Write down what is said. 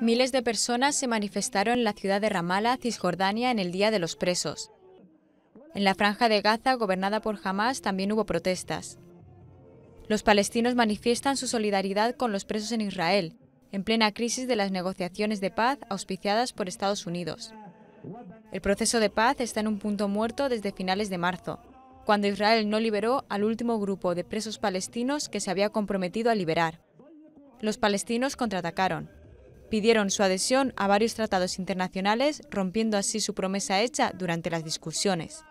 Miles de personas se manifestaron en la ciudad de Ramallah, Cisjordania, en el Día de los Presos. En la franja de Gaza, gobernada por Hamas, también hubo protestas. Los palestinos manifiestan su solidaridad con los presos en Israel, en plena crisis de las negociaciones de paz auspiciadas por Estados Unidos. El proceso de paz está en un punto muerto desde finales de marzo, cuando Israel no liberó al último grupo de presos palestinos que se había comprometido a liberar los palestinos contraatacaron. Pidieron su adhesión a varios tratados internacionales, rompiendo así su promesa hecha durante las discusiones.